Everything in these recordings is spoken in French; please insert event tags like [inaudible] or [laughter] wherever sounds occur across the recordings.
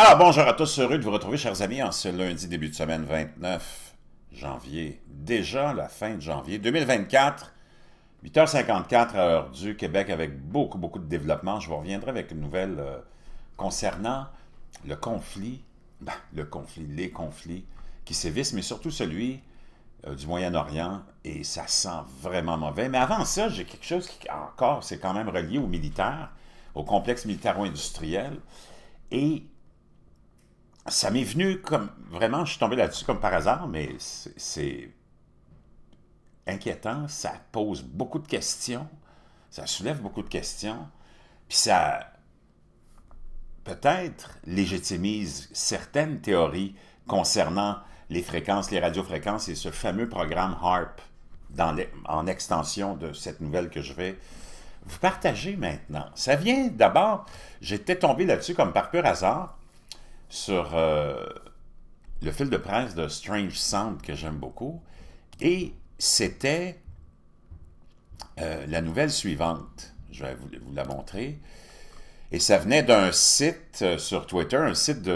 Alors, bonjour à tous, heureux de vous retrouver, chers amis, en ce lundi début de semaine 29 janvier. Déjà la fin de janvier 2024, 8h54 à l'heure du Québec, avec beaucoup, beaucoup de développement. Je vous reviendrai avec une nouvelle euh, concernant le conflit, ben, le conflit, les conflits qui sévissent, mais surtout celui euh, du Moyen-Orient, et ça sent vraiment mauvais. Mais avant ça, j'ai quelque chose qui, encore, c'est quand même relié au militaire, au complexe militaro-industriel, et ça m'est venu comme... Vraiment, je suis tombé là-dessus comme par hasard, mais c'est inquiétant. Ça pose beaucoup de questions. Ça soulève beaucoup de questions. Puis ça peut-être légitimise certaines théories concernant les fréquences, les radiofréquences et ce fameux programme HARP dans en extension de cette nouvelle que je vais vous partager maintenant. Ça vient d'abord, j'étais tombé là-dessus comme par pur hasard, sur euh, le fil de presse de Strange Sound que j'aime beaucoup. Et c'était euh, la nouvelle suivante. Je vais vous, la montrer. Et ça venait d'un site euh, sur Twitter, un site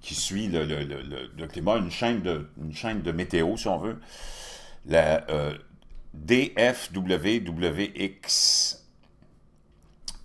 qui suit le, le, climat, une chaîne, de, une chaîne de météo, si on veut. La DFWWX.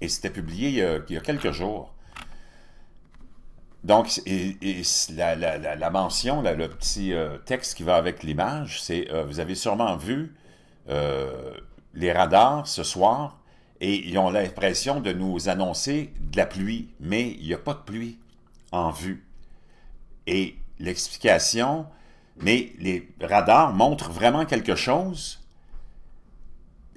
Et c'était publié il y a quelques jours. Donc, la, mention, le petit euh, texte qui va avec l'image, c'est euh, vous avez sûrement vu euh, les radars ce soir et ils ont l'impression de nous annoncer de la pluie, mais il n'y a pas de pluie en vue. Et l'explication, mais les radars montrent vraiment quelque chose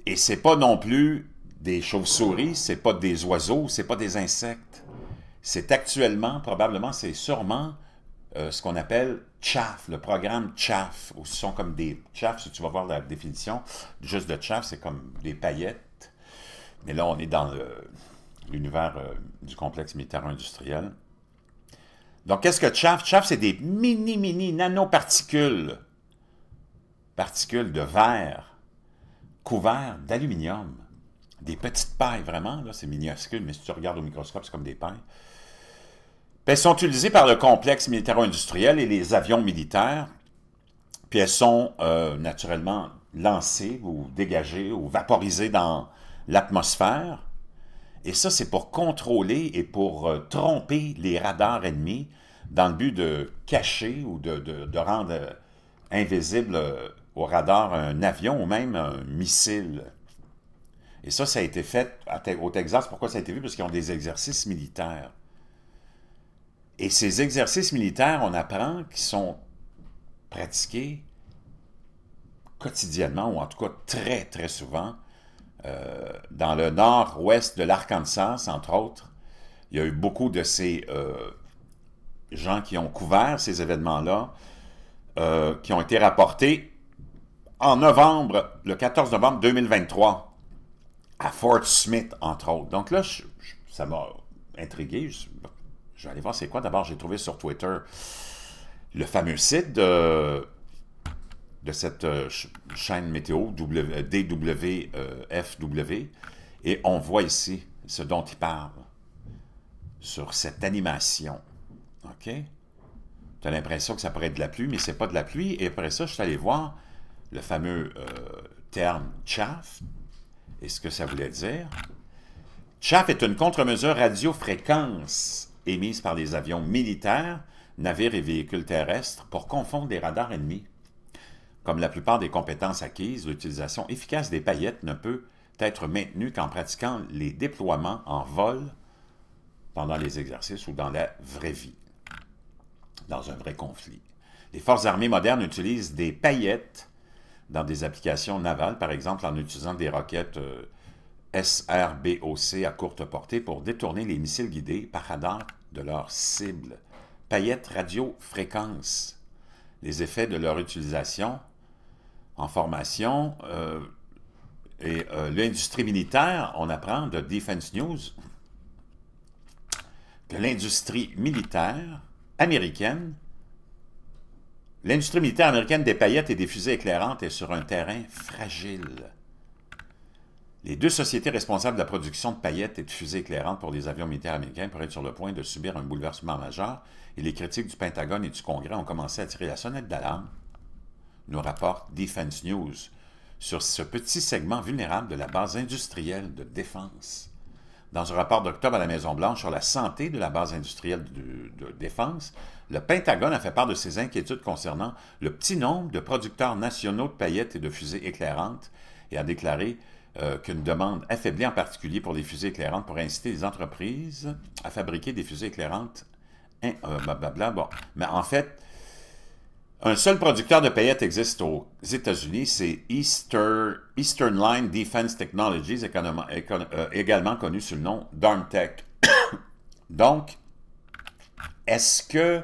et ce n'est pas non plus des chauves-souris, c'est pas des oiseaux, c'est pas des insectes c'est actuellement, probablement, c'est sûrement euh, ce qu'on appelle chaff », le programme chaff ». ou ce sont comme des CHAF, si tu vas voir la définition, juste de chaff », c'est comme des paillettes. Mais là, on est dans l'univers euh, du complexe militaire-industriel. Donc, qu'est-ce que chaff? Chaff, c'est des mini, mini nanoparticules, particules de verre couverts d'aluminium. Des petites pailles, vraiment, là, c'est minuscule, mais si tu regardes au microscope, c'est comme des pailles elles sont utilisées par le complexe militaro-industriel et les avions militaires, puis elles sont euh, naturellement lancées ou dégagées ou vaporisées dans l'atmosphère. Et ça, c'est pour contrôler et pour euh, tromper les radars ennemis dans le but de cacher ou de, rendre euh, invisible au radar un avion ou même un missile. Et ça, ça a été fait au Texas. Pourquoi ça a été vu? Parce qu'ils ont des exercices militaires. Et ces exercices militaires, on apprend qu'ils sont pratiqués quotidiennement, ou en tout cas très, très souvent, euh, dans le nord-ouest de l'Arkansas, entre autres. Il y a eu beaucoup de ces euh, gens qui ont couvert ces événements-là, euh, qui ont été rapportés en novembre, le 14 novembre 2023, à Fort Smith, entre autres. Donc là, ça m'a intrigué. Je, je vais aller voir c'est quoi. D'abord, j'ai trouvé sur Twitter le fameux site de, cette euh, chaîne météo, DWFW. Euh, et on voit ici ce dont il parle sur cette animation. OK? Tu as l'impression que ça pourrait être de la pluie, mais ce n'est pas de la pluie. Et après ça, je suis allé voir le fameux euh, terme chaff et ce que ça voulait dire. Chaff est une contre-mesure radiofréquence émises par des avions militaires, navires et véhicules terrestres pour confondre les radars ennemis. Comme la plupart des compétences acquises, l'utilisation efficace des paillettes ne peut être maintenue qu'en pratiquant les déploiements en vol pendant les exercices ou dans la vraie vie, dans un vrai conflit. Les forces armées modernes utilisent des paillettes dans des applications navales, par exemple en utilisant des roquettes euh, SRBOC à courte portée pour détourner les missiles guidés par radar de leur cible, paillettes radio les effets de leur utilisation en formation. Euh, et euh, l'industrie militaire, on apprend de Defense News que l'industrie militaire américaine, l'industrie militaire américaine des paillettes et des fusées éclairantes est sur un terrain fragile. Les deux sociétés responsables de la production de paillettes et de fusées éclairantes pour les avions militaires américains pourraient être sur le point de subir un bouleversement majeur et les critiques du Pentagone et du Congrès ont commencé à tirer la sonnette d'alarme, nous rapporte Defense News, sur ce petit segment vulnérable de la base industrielle de défense. Dans un rapport d'octobre à la Maison-Blanche sur la santé de la base industrielle de, de, défense, le Pentagone a fait part de ses inquiétudes concernant le petit nombre de producteurs nationaux de paillettes et de fusées éclairantes et a déclaré euh, qu'une demande affaiblie en particulier pour les fusées éclairantes pour inciter les entreprises à fabriquer des fusées éclairantes. Hein, euh, bla blablabla, bon. Mais en fait, un seul producteur de paillettes existe aux États-Unis, c'est Easter, Eastern Line Defense Technologies, euh, également connu sous le nom d'Armtech. [coughs] Donc, est-ce que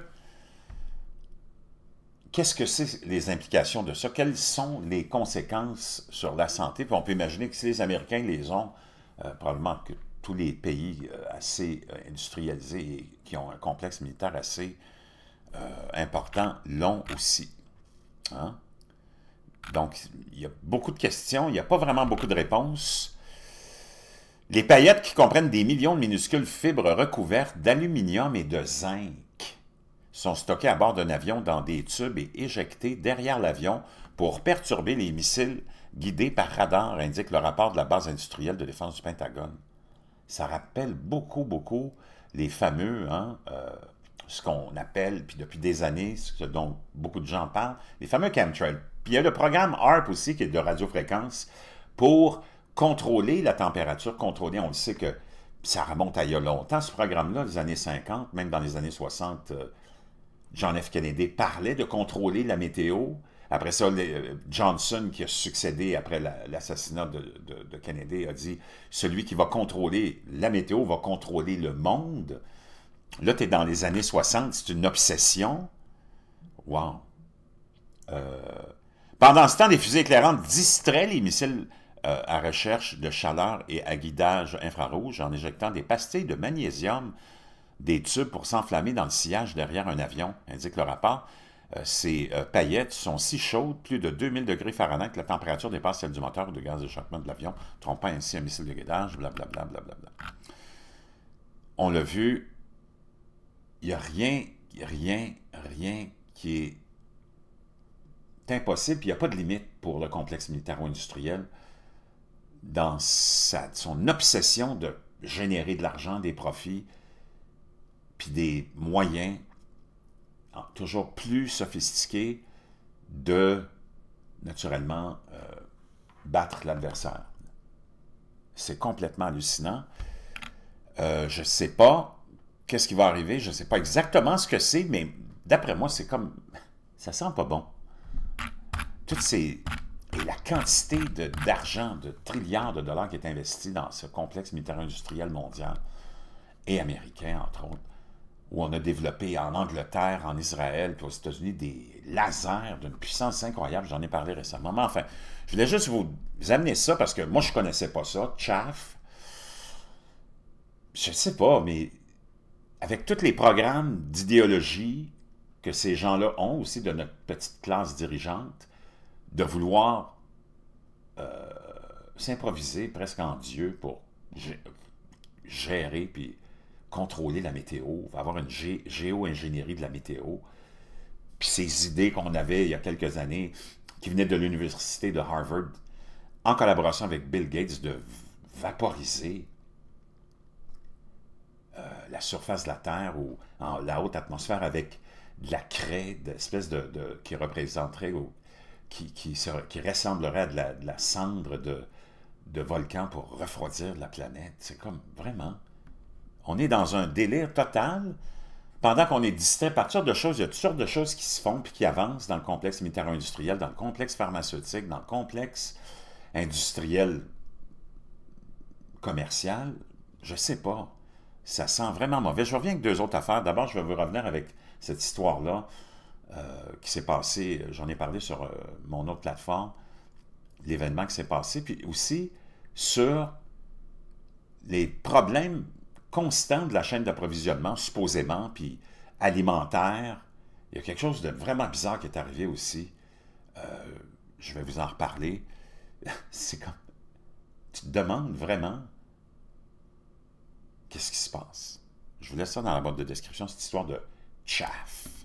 Qu'est-ce que c'est les implications de ça? Quelles sont les conséquences sur la santé? on peut imaginer que si les Américains les ont, euh, probablement que tous les pays euh, assez euh, industrialisés et qui ont un complexe militaire assez important l'ont aussi. Hein? Donc, il y a beaucoup de questions, il n'y a pas vraiment beaucoup de réponses. Les paillettes qui comprennent des millions de minuscules fibres recouvertes d'aluminium et de zinc sont stockés à bord d'un avion dans des tubes et éjectés derrière l'avion pour perturber les missiles guidés par radar, indique le rapport de la base industrielle de défense du Pentagone. Ça rappelle beaucoup, beaucoup les fameux, hein, euh, ce qu'on appelle, puis depuis des années, ce dont beaucoup de gens parlent, les fameux chemtrails. Puis il y a le programme ARP aussi, qui est de radiofréquence, pour contrôler la température, contrôler, on le sait que ça remonte à il y a longtemps, ce programme-là, les années 50, même dans les années 60, John F. Kennedy parlait de contrôler la météo. Après ça, euh, Johnson, qui a succédé après l'assassinat de, Kennedy, a dit Celui qui va contrôler la météo va contrôler le monde. Là, tu es dans les années 60, c'est une obsession. Wow. Euh, pendant ce temps, les fusées éclairantes distraient les missiles euh, à recherche de chaleur et à guidage infrarouge en éjectant des pastilles de magnésium des tubes pour s'enflammer dans le sillage derrière un avion, indique le rapport. Euh, ces euh, paillettes sont si chaudes, plus de 2000 degrés Fahrenheit, que la température dépasse celle du moteur ou de gaz d'échappement de l'avion, trompant ainsi un missile de guidage, blablabla. Bla, bla, bla, On l'a vu, il n'y a rien, rien, rien qui est impossible, il n'y a pas de limite pour le complexe militaro-industriel dans son obsession de générer de l'argent, des profits, puis des moyens toujours plus sophistiqués de, naturellement, euh, battre l'adversaire. C'est complètement hallucinant. Euh, je ne sais pas qu'est-ce qui va arriver, je ne sais pas exactement ce que c'est, mais d'après moi, c'est comme... Ça sent pas bon. Toutes ces... Et la quantité d'argent, de, de, trilliards de dollars qui est investi dans ce complexe militaire industriel mondial et américain, entre autres, où on a développé en Angleterre, en Israël, puis aux États-Unis, des lasers d'une puissance incroyable. J'en ai parlé récemment. Mais enfin, je voulais juste vous amener ça parce que moi, je ne connaissais pas ça. Chaff, je ne sais pas, mais avec tous les programmes d'idéologie que ces gens-là ont aussi de notre petite classe dirigeante, de vouloir euh, s'improviser presque en Dieu pour gérer puis contrôler la météo, avoir une géo-ingénierie de la météo. Puis ces idées qu'on avait il y a quelques années, qui venaient de l'université de Harvard, en collaboration avec Bill Gates, de vaporiser euh, la surface de la Terre ou en, la haute atmosphère avec de la craie, d'espèce de, de, qui représenterait ou qui, qui, ressemblerait à de la, cendre de, de volcan pour refroidir la planète. C'est comme vraiment on est dans un délire total pendant qu'on est distrait par toutes sortes de choses, il y a toutes sortes de choses qui se font puis qui avancent dans le complexe militaire industriel dans le complexe pharmaceutique, dans le complexe industriel commercial. Je sais pas. Ça sent vraiment mauvais. Je reviens avec deux autres affaires. D'abord, je vais vous revenir avec cette histoire-là euh, qui s'est passée. J'en ai parlé sur euh, mon autre plateforme, l'événement qui s'est passé, puis aussi sur les problèmes constant de la chaîne d'approvisionnement, supposément, puis alimentaire. Il y a quelque chose de vraiment bizarre qui est arrivé aussi. Euh, je vais vous en reparler. [laughs] C'est quand Tu te demandes vraiment qu'est-ce qui se passe. Je vous laisse ça dans la boîte de description, cette histoire de chaff.